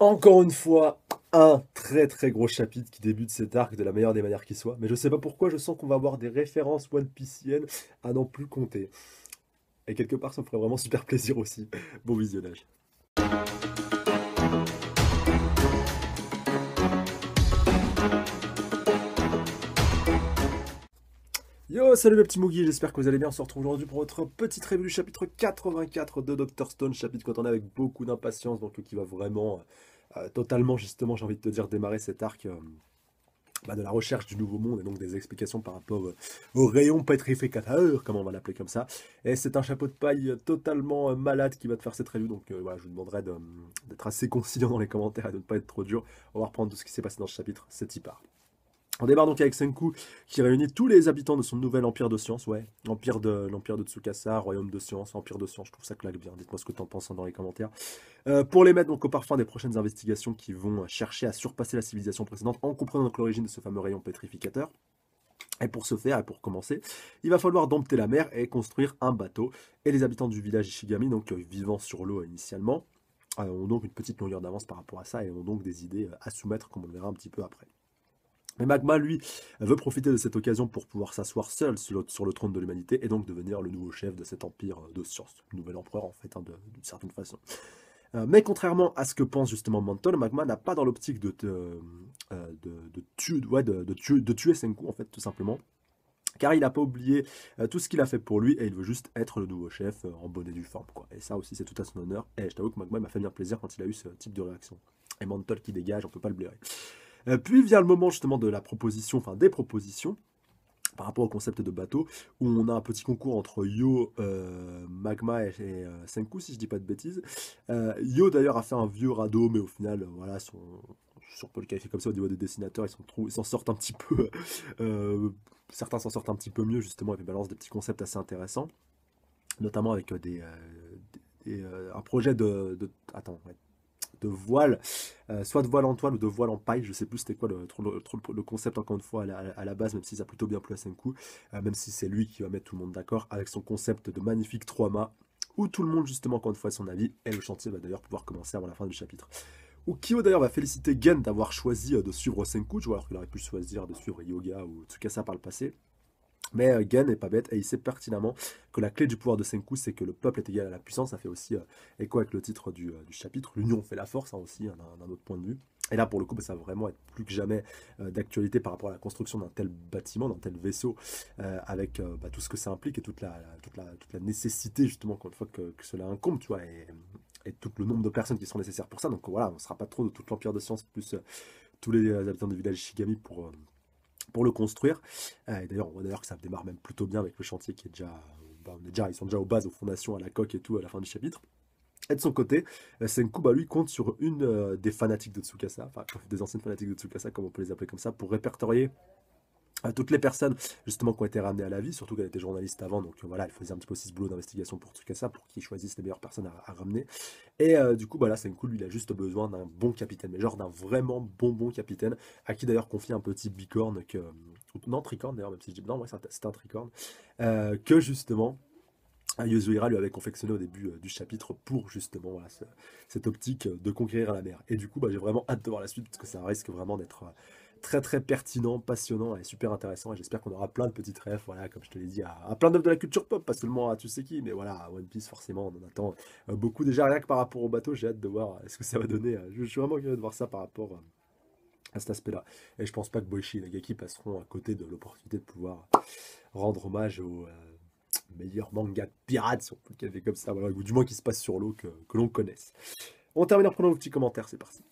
Encore une fois, un très très gros chapitre qui débute cet arc de la meilleure des manières qui soit. Mais je sais pas pourquoi, je sens qu'on va avoir des références One piece à n'en plus compter. Et quelque part, ça me ferait vraiment super plaisir aussi. Bon visionnage. Yo, salut les petits Moogie, j'espère que vous allez bien. On se retrouve aujourd'hui pour votre petite revue du chapitre 84 de Dr Stone, chapitre qu'on a avec beaucoup d'impatience, donc qui va vraiment euh, totalement, justement, j'ai envie de te dire, démarrer cet arc. Euh, bah, de la recherche du nouveau monde et donc des explications par rapport aux euh, au rayon heure, comment on va l'appeler comme ça. Et c'est un chapeau de paille totalement malade qui va te faire cette revue donc voilà, je vous demanderai d'être assez conciliant dans les commentaires et de ne pas être trop dur. On va reprendre tout ce qui s'est passé dans ce chapitre, c'est y part. On débarque donc avec Senku, qui réunit tous les habitants de son nouvel empire de science, ouais, empire de l'empire de Tsukasa, royaume de science, empire de science, je trouve ça claque bien, dites-moi ce que t'en penses hein, dans les commentaires, euh, pour les mettre donc au parfum des prochaines investigations qui vont chercher à surpasser la civilisation précédente en comprenant l'origine de ce fameux rayon pétrificateur. Et pour ce faire, et pour commencer, il va falloir dompter la mer et construire un bateau. Et les habitants du village Ishigami, donc euh, vivant sur l'eau initialement, euh, ont donc une petite longueur d'avance par rapport à ça et ont donc des idées à soumettre, comme on le verra un petit peu après. Mais Magma, lui, veut profiter de cette occasion pour pouvoir s'asseoir seul sur le trône de l'humanité et donc devenir le nouveau chef de cet empire euh, de science, nouvel empereur en fait, hein, d'une certaine façon. Euh, mais contrairement à ce que pense justement Mantle, Magma n'a pas dans l'optique de, euh, de, tuer, ouais, tuer, de, tuer, Senku en fait tout simplement, car il n'a pas oublié tout ce qu'il a fait pour lui et il veut juste être le nouveau chef en bonne et due forme. Quoi. Et ça aussi c'est tout à son honneur et je t'avoue que Magma m'a fait venir plaisir quand il a eu ce type de réaction. Et Mantle qui dégage, on peut pas le blairer. Euh, puis vient le moment justement de la proposition, enfin des propositions, par rapport au concept de bateau, où on a un petit concours entre Yo, euh, Magma et, euh, Senku, si je dis pas de bêtises. Yo d'ailleurs a fait un vieux radeau, mais au final, voilà, son, sur le Café comme ça au niveau des dessinateurs, ils s'en sortent un petit peu. certains s'en sortent un petit peu mieux justement et balance balancent des petits concepts assez intéressants, notamment avec des, un projet de, de attends, ouais, de voile, euh, soit de voile en toile ou de voile en paille, je sais plus c'était quoi le, concept encore une fois à la, base, même ça a plutôt bien plu à Senku, euh, même si c'est lui qui va mettre tout le monde d'accord avec son concept de magnifique trois mâts, où tout le monde justement encore une fois a son avis, et le chantier va d'ailleurs pouvoir commencer avant la fin du chapitre. Kio d'ailleurs va féliciter Gen d'avoir choisi euh, de suivre Senku, alors qu'il aurait pu choisir de suivre Yoga ou Tsukasa par le passé, mais euh, n'est pas bête et il sait pertinemment que la clé du pouvoir de Senku, c'est que le peuple est égal à la puissance. Ça fait aussi euh, écho avec le titre euh, du, chapitre. L'union fait la force, hein, aussi, hein, d'un autre point de vue. Et là, pour le coup, bah, ça va vraiment être plus que jamais euh, d'actualité par rapport à la construction d'un tel bâtiment, d'un tel vaisseau, avec bah, tout ce que ça implique et toute la, nécessité, justement, une fois que, cela incombe, tu vois, et, tout le nombre de personnes qui seront nécessaires pour ça. Donc voilà, on ne sera pas trop de toute l'Empire de Science, plus tous les habitants du village Shigami pour pour le construire. Euh, et d'ailleurs, on voit d'ailleurs que ça démarre même plutôt bien avec le chantier qui est déjà, euh, bah, déjà ils sont déjà aux bases, aux fondations, à la coque et tout à la fin du chapitre. Et de son côté, euh, Senku, bah, lui, compte sur une des fanatiques de Tsukasa, enfin, des anciennes fanatiques de Tsukasa, comme on peut les appeler comme ça, pour répertorier toutes les personnes justement qui ont été ramenées à la vie, surtout qu'elle était journaliste avant, donc euh, voilà, elle faisait un petit peu aussi ce boulot d'investigation pour tout cas ça, pour qu'ils choisissent les meilleures personnes à, ramener. Et euh, du coup, voilà, là, c'est lui, il a juste besoin d'un bon capitaine, mais genre d'un vraiment bon bon capitaine, à qui d'ailleurs confie un petit bicorne que euh, non tricorne d'ailleurs, même si je dis non, c'est un tricorne, que justement. Yuzuhira lui avait confectionné au début du chapitre pour justement cette optique de conquérir la mer. Et du coup, bah, j'ai vraiment hâte de voir la suite parce que ça risque vraiment d'être très très pertinent, passionnant et super intéressant. Et j'espère qu'on aura plein de petites rêves, voilà, comme je te l'ai dit, à, plein d'œuvres de la culture pop, pas seulement à tu sais qui, mais voilà, à One Piece, forcément, on en attend euh, beaucoup. Déjà, rien que par rapport au bateau, j'ai hâte de voir euh, ce que ça va donner. Euh, je, suis vraiment curieux de voir ça par rapport à cet aspect-là. Et je pense pas que Boichi et Nagaki passeront à côté de l'opportunité de pouvoir rendre hommage au meilleurs meilleur manga pirates si on comme ça, voilà, ou du moins qui se passe sur l'eau que, l'on connaisse. On termine en prenant nos petits commentaires, c'est parti.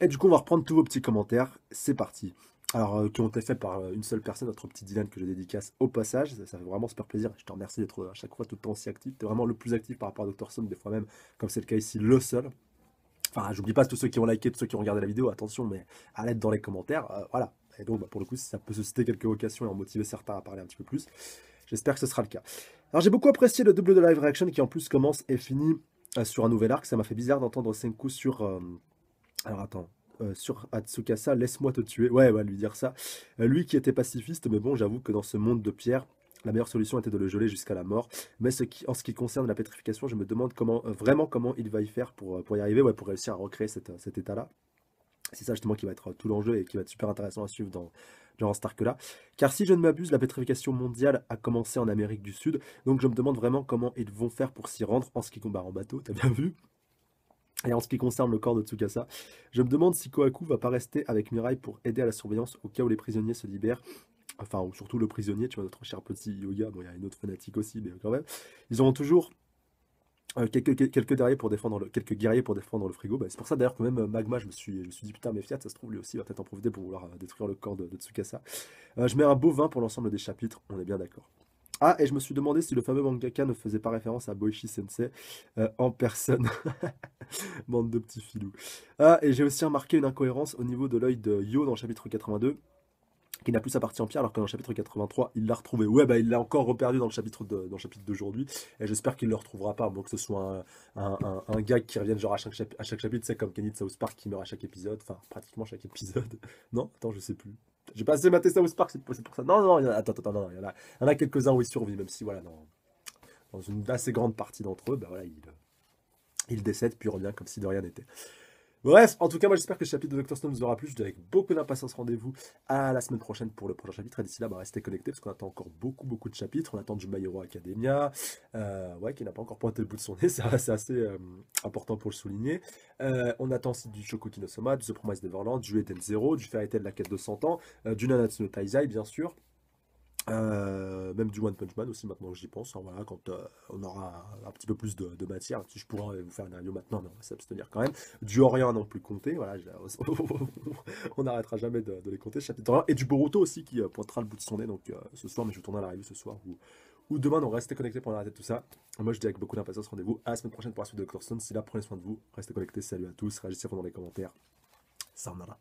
Et du coup, on va reprendre tous vos petits commentaires. C'est parti. Alors, euh, qui ont été faits par euh, une seule personne, notre petit Dylan, que je dédicace au passage. Ça, fait vraiment super plaisir. Je te remercie d'être euh, à chaque fois tout le temps aussi actif. Tu es vraiment le plus actif par rapport à Dr. Somme des fois même, comme c'est le cas ici, le seul. Enfin, j'oublie pas tous ceux qui ont liké, tous ceux qui ont regardé la vidéo, attention, mais à l'aide dans les commentaires. voilà. Et donc, bah, pour le coup, si ça peut susciter quelques vocations et en motiver certains à parler un petit peu plus, j'espère que ce sera le cas. Alors, j'ai beaucoup apprécié le double de live reaction qui en plus commence et finit sur un nouvel arc. Ça m'a fait bizarre d'entendre Senku sur alors attends. Euh, sur Atsukasa, laisse-moi te tuer. Ouais, va ouais, lui dire ça. Euh, lui qui était pacifiste, mais bon, j'avoue que dans ce monde de pierre, la meilleure solution était de le geler jusqu'à la mort. Mais en ce qui concerne la pétrification, je me demande euh, vraiment comment il va y faire pour, pour y arriver, ouais, pour réussir à recréer cet état-là. C'est ça justement qui va être tout l'enjeu et qui va être super intéressant à suivre dans, dans Starque. là Car si je ne m'abuse, la pétrification mondiale a commencé en Amérique du Sud, donc je me demande vraiment comment ils vont faire pour s'y rendre en ski combat en bateau, t'as bien vu et en ce qui concerne le corps de Tsukasa, je me demande si Kohaku va pas rester avec Mirai pour aider à la surveillance au cas où les prisonniers se libèrent. Enfin, ou surtout le prisonnier, tu vois, notre cher petit Yoga. Bon, il y a une autre fanatique aussi, mais quand même. Ils auront toujours euh, quelques, quelques, guerriers pour défendre le, quelques guerriers pour défendre le frigo. Bah, c'est pour ça d'ailleurs que même euh, Magma, je me suis, je me suis dit putain, mais Fiat, ça se trouve lui aussi va peut-être en profiter pour vouloir euh, détruire le corps de, Tsukasa. je mets un beau vin pour l'ensemble des chapitres, on est bien d'accord. Ah, et je me suis demandé si le fameux mangaka ne faisait pas référence à boishi Sensei en personne. Bande de petits filous. Ah, et j'ai aussi remarqué une incohérence au niveau de l'œil de Yo dans le chapitre 82 qui n'a plus sa partie en pierre, alors que dans le chapitre 83, il l'a retrouvé. Ouais, bah, il l'a encore reperdu dans le chapitre dans le chapitre d'aujourd'hui, et j'espère qu'il ne le retrouvera pas, bon, que ce soit un, gars gag qui revienne genre à chaque, chapitre, à chaque chapitre, c'est comme Kenny de South Park qui meurt à chaque épisode, enfin, pratiquement chaque épisode. Non Attends, je sais plus. J'ai pas assez maté South Park, c'est pour ça. Non, non, attends, attends, non, il y en a, quelques-uns où il survit, même si, voilà, dans, dans une assez grande partie d'entre eux, bah voilà, il... Euh, il décède puis revient comme si de rien n'était. Bref, en tout cas, moi j'espère que ce chapitre de Doctor Stone vous aura plu. Je vous dis avec beaucoup d'impatience rendez-vous à la semaine prochaine pour le prochain chapitre. Et d'ici là, bah, restez connectés parce qu'on attend encore beaucoup, beaucoup de chapitres. On attend du Bayero Academia, euh, ouais, qui n'a pas encore pointé le bout de son nez. C'est assez euh, important pour le souligner. Euh, on attend aussi du Shokutino Soma, du The Promise Neverland, du Eden Zero, du Fairy Tail de la quête de 100 ans, du Nanatsu no Taizai, bien sûr. Euh, même du One Punch Man aussi maintenant que j'y pense. Hein, voilà, quand euh, on aura un, petit peu plus de, matière, si je pourrais vous faire une radio maintenant, mais on va s'abstenir quand même. Du Orient non plus compté, voilà, on n'arrêtera jamais de, les compter. Chapitre Et du Boruto aussi qui euh, pointera le bout de son nez donc ce soir, mais je tourner à la revue ce soir ou, ou demain. Donc restez connectés pour arrêter tout ça. Moi je dis avec beaucoup d'impatience rendez-vous à la semaine prochaine pour la suite de Doctor Stone. Si là, prenez soin de vous, restez connectés. Salut à tous, réagissez dans les commentaires. ça là.